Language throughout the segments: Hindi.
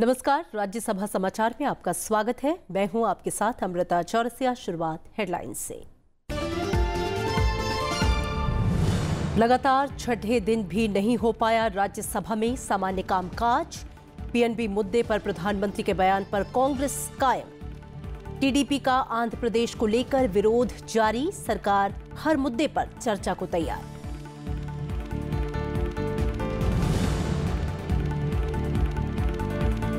नमस्कार राज्यसभा समाचार में आपका स्वागत है मैं हूं आपके साथ अमृता चौरसिया शुरुआत हेडलाइंस से लगातार छठे दिन भी नहीं हो पाया राज्यसभा में सामान्य कामकाज पीएनबी मुद्दे पर प्रधानमंत्री के बयान पर कांग्रेस कायम टीडीपी का आंध्र प्रदेश को लेकर विरोध जारी सरकार हर मुद्दे पर चर्चा को तैयार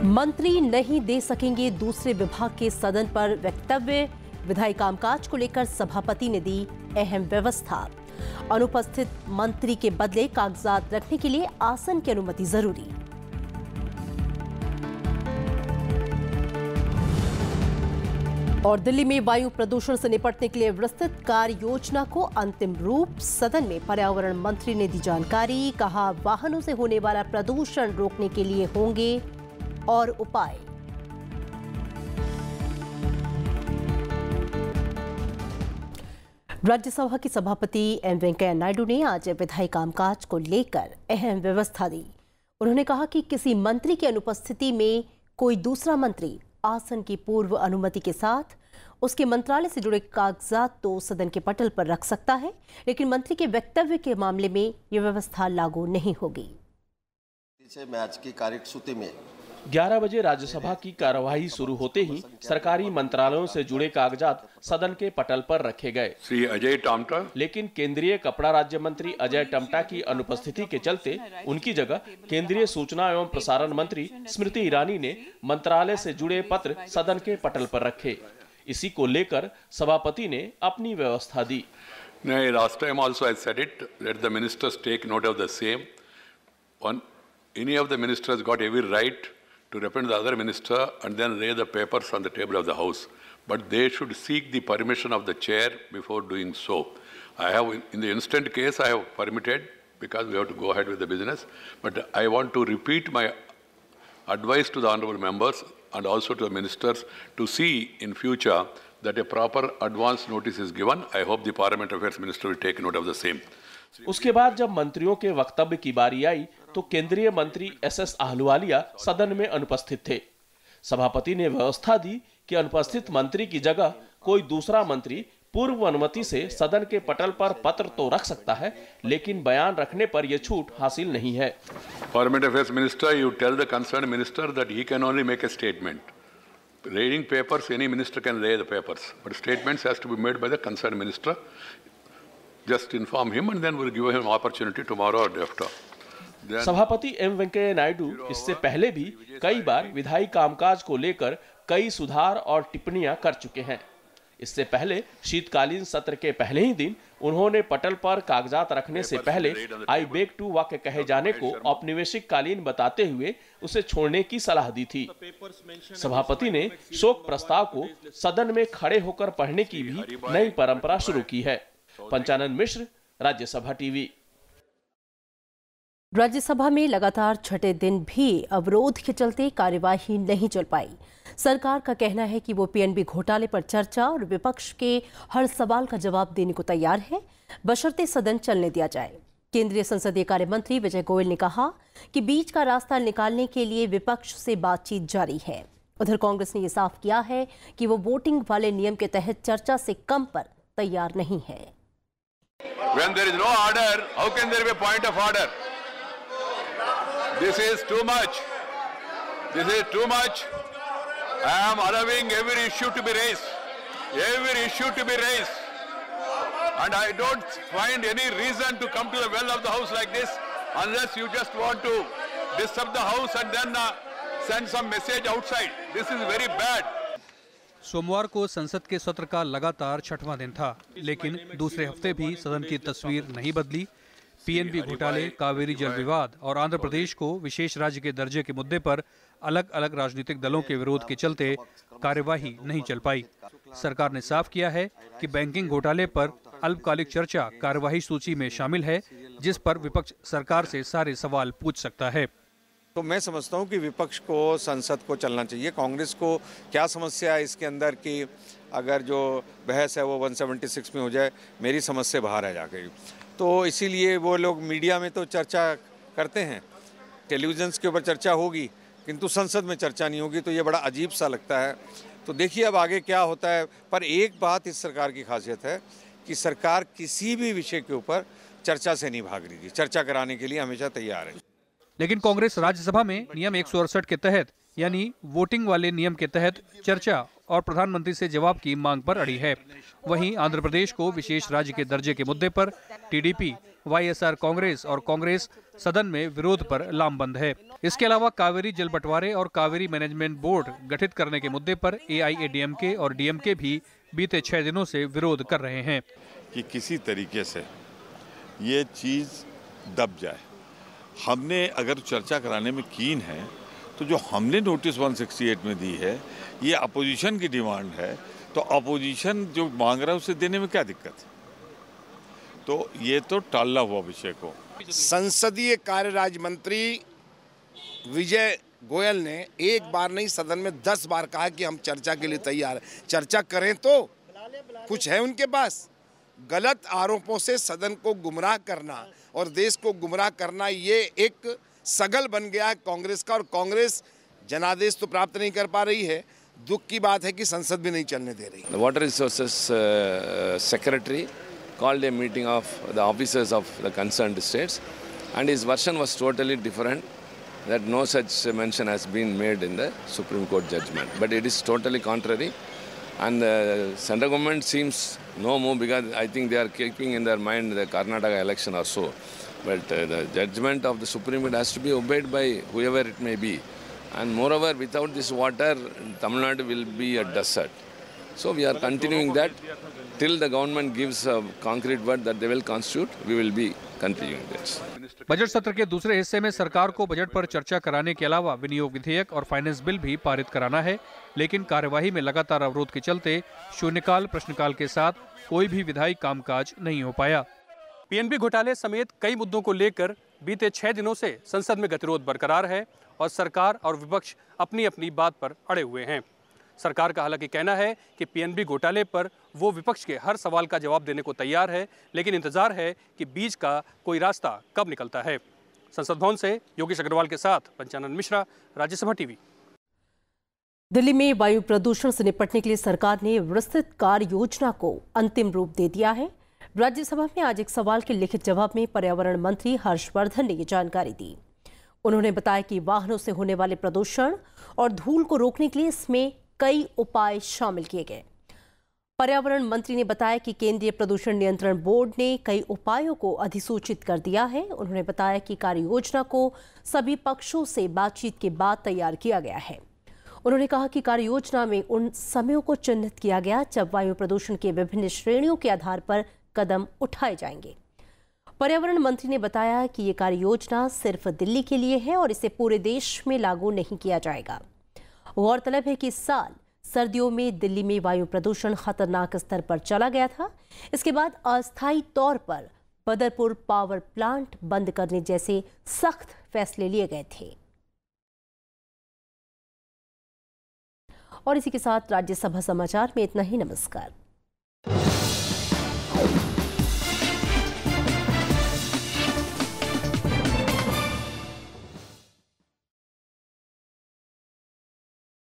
मंत्री नहीं दे सकेंगे दूसरे विभाग के सदन पर वक्तव्य विधायी कामकाज को लेकर सभापति ने दी अहम व्यवस्था अनुपस्थित मंत्री के बदले कागजात रखने के लिए आसन की अनुमति जरूरी और दिल्ली में वायु प्रदूषण से निपटने के लिए विस्तृत कार्य योजना को अंतिम रूप सदन में पर्यावरण मंत्री ने दी जानकारी कहा वाहनों से होने वाला प्रदूषण रोकने के लिए होंगे और उपाय राज्यसभा के सभापति एम वेंकैया नायडू ने आज विधायी कामकाज को लेकर अहम व्यवस्था दी उन्होंने कहा कि किसी मंत्री की अनुपस्थिति में कोई दूसरा मंत्री आसन की पूर्व अनुमति के साथ उसके मंत्रालय से जुड़े कागजात तो सदन के पटल पर रख सकता है लेकिन मंत्री के वक्तव्य के मामले में यह व्यवस्था लागू नहीं होगी मैं आज की कार्यसूची में 11 बजे राज्यसभा की कार्यवाही शुरू होते ही सरकारी मंत्रालयों से जुड़े कागजात सदन के पटल पर रखे गए श्री अजय टमटा लेकिन केंद्रीय कपड़ा राज्य मंत्री अजय टमटा की अनुपस्थिति के चलते उनकी जगह केंद्रीय सूचना एवं प्रसारण मंत्री स्मृति ईरानी ने मंत्रालय से जुड़े पत्र सदन के पटल पर रखे इसी को लेकर सभापति ने अपनी व्यवस्था दी No, any of the ministers got every right to repent to the other minister and then lay the papers on the table of the House. But they should seek the permission of the chair before doing so. I have, in the instant case, I have permitted because we have to go ahead with the business. But I want to repeat my advice to the honorable members and also to the ministers to see in future that a proper advance notice is given. I hope the Parliament Affairs Minister will take note of the same. उसके बाद जब मंत्रियों के वक्तव्य की बारी आई तो केंद्रीय मंत्री एस एस आहलुवालिया सदन में अनुपस्थित थे सभापति ने व्यवस्था दी कि अनुपस्थित मंत्री की जगह कोई दूसरा मंत्री पूर्व अनुमति से सदन के पटल पर पत्र तो रख सकता है लेकिन बयान रखने पर यह छूट हासिल नहीं है foreign affairs minister you tell the concern minister that he can only make a statement Reading papers, any minister can lay the papers, but statements has to be made by the concerned minister. Just inform him and then we'll give him opportunity tomorrow or day after. सभापति एम वेंकैया नायडू इससे पहले भी कई बार विधायी कामकाज को लेकर कई सुधार और टिप्पणियां कर चुके हैं इससे पहले शीतकालीन सत्र के पहले ही दिन उन्होंने पटल पर कागजात रखने से पहले आई बेग टू वाक्य कहे जाने को औपनिवेशिक कालीन बताते हुए उसे छोड़ने की सलाह दी थी सभापति ने शोक प्रस्ताव को सदन में खड़े होकर पढ़ने की भी नई परंपरा शुरू की है पंचानंद मिश्र राज्यसभा टीवी राज्यसभा में लगातार छठे दिन भी अवरोध के चलते कार्यवाही नहीं चल पाई सरकार का कहना है कि वो पीएनबी घोटाले पर चर्चा और विपक्ष के हर सवाल का जवाब देने को तैयार है बशर्ते सदन चलने दिया जाए केंद्रीय संसदीय कार्य मंत्री विजय गोयल ने कहा कि बीच का रास्ता निकालने के लिए विपक्ष से बातचीत जारी है उधर कांग्रेस ने यह साफ किया है कि वो वोटिंग वाले नियम के तहत चर्चा से कम पर तैयार नहीं है When there is no order, how can there be a point of order? This is too much. This is too much. I am allowing every issue to be raised. Every issue to be raised. And I don't find any reason to come to the well of the house like this unless you just want to disturb the house and then uh, send some message outside. This is very bad. सोमवार को संसद के सत्र का लगातार छठवां दिन था लेकिन दूसरे हफ्ते भी सदन की तस्वीर नहीं बदली पीएनबी घोटाले कावेरी जल विवाद और आंध्र प्रदेश को विशेष राज्य के दर्जे के मुद्दे पर अलग अलग राजनीतिक दलों के विरोध के चलते कार्यवाही नहीं चल पाई सरकार ने साफ किया है कि बैंकिंग घोटाले पर अल्पकालिक चर्चा कार्यवाही सूची में शामिल है जिस पर विपक्ष सरकार से सारे सवाल पूछ सकता है तो मैं समझता हूं कि विपक्ष को संसद को चलना चाहिए कांग्रेस को क्या समस्या है इसके अंदर कि अगर जो बहस है वो 176 में हो जाए मेरी समझ से बाहर है जाके तो इसीलिए वो लोग मीडिया में तो चर्चा करते हैं टेलीविजन्स के ऊपर चर्चा होगी किंतु संसद में चर्चा नहीं होगी तो ये बड़ा अजीब सा लगता है तो देखिए अब आगे क्या होता है पर एक बात इस सरकार की खासियत है कि सरकार किसी भी विषय के ऊपर चर्चा से नहीं भाग रही थी चर्चा कराने के लिए हमेशा तैयार है लेकिन कांग्रेस राज्यसभा में नियम एक के तहत यानी वोटिंग वाले नियम के तहत चर्चा और प्रधानमंत्री से जवाब की मांग पर अड़ी है वहीं आंध्र प्रदेश को विशेष राज्य के दर्जे के मुद्दे पर टीडीपी वाईएसआर कांग्रेस और कांग्रेस सदन में विरोध पर लामबंद है इसके अलावा कावेरी जल बंटवारे और कावेरी मैनेजमेंट बोर्ड गठित करने के मुद्दे पर एआईएडीएमके और डीएमके भी बीते छह दिनों से विरोध कर रहे हैं कि किसी तरीके से ये चीज दब जाए हमने अगर चर्चा कराने में कीन है तो जो हमने नोटिस 168 में दी है ये अपोजिशन की डिमांड है तो अपोजिशन जो मांग रहा है उसे देने में क्या दिक्कत है तो ये तो टालना हुआ विषय को संसदीय कार्य राज्य मंत्री विजय गोयल ने एक बार नहीं सदन में दस बार कहा कि हम चर्चा के लिए तैयार हैं चर्चा करें तो कुछ है उनके पास गलत आरोपों से सदन को गुमराह करना और देश को गुमराह करना ये एक सगल बन गया है कांग्रेस का और कांग्रेस जनादेश तो प्राप्त नहीं कर पा रही है दुख की बात है कि संसद भी नहीं चलने दे रही water resources secretary called a meeting of the officers of the concern states and his version was totally different that no such mention has been made in the supreme court judgment but it is totally contrary and central government seems no मो because I think they are keeping in their mind the Karnataka election also But uh, the judgment of the Supreme Court has to be obeyed by whoever it may be. And moreover, without this water, Tamil Nadu will be a desert. So we are continuing that till the government gives a concrete word that they will constitute, we will be continuing this. Budget सत्र के दूसरे हिस्से में सरकार को बजट पर चर्चा कराने के अलावा विनियोग विधेयक और फाइनेंस बिल भी पारित कराना है लेकिन कार्यवाही में लगातार अवरोध के चलते शून्यकाल प्रश्नकाल के साथ कोई भी विधायी कामकाज नहीं हो पाया पीएनबी घोटाले समेत कई मुद्दों को लेकर बीते छह दिनों से संसद में गतिरोध बरकरार है और सरकार और विपक्ष अपनी अपनी बात पर अड़े हुए हैं सरकार का हालांकि कहना है कि पीएनबी घोटाले पर वो विपक्ष के हर सवाल का जवाब देने को तैयार है लेकिन इंतजार है कि बीच का कोई रास्ता कब निकलता है संसद भवन से योगेश अग्रवाल के साथ पंचानंद मिश्रा राज्यसभा टीवी दिल्ली में वायु प्रदूषण से निपटने के लिए सरकार ने विस्तृत कार्य योजना को अंतिम रूप दे दिया है राज्यसभा में आज एक सवाल के लिखित जवाब में पर्यावरण मंत्री हर्षवर्धन ने ये जानकारी दी उन्होंने बताया कि वाहनों से होने वाले प्रदूषण और धूल को रोकने के लिए इसमें कई उपाय शामिल किए गए पर्यावरण मंत्री ने बताया कि केंद्रीय प्रदूषण नियंत्रण बोर्ड ने कई उपायों को अधिसूचित कर दिया है उन्होंने बताया कि कार्य योजना को सभी पक्षों से बातचीत के बाद तैयार किया गया है उन्होंने कहा कि कार्य योजना में उन समयों को चिन्हित किया गया जब वायु प्रदूषण के विभिन्न श्रेणियों के आधार पर कदम उठाए जाएंगे पर्यावरण मंत्री ने बताया कि ये कार्य योजना सिर्फ दिल्ली के लिए है और इसे पूरे देश में लागू नहीं किया जाएगा गौरतलब है कि इस साल सर्दियों में दिल्ली में वायु प्रदूषण खतरनाक स्तर पर चला गया था इसके बाद अस्थायी तौर पर बदरपुर पावर प्लांट बंद करने जैसे सख्त फैसले लिए गए थे और इसी के साथ राज्यसभा समाचार में इतना ही नमस्कार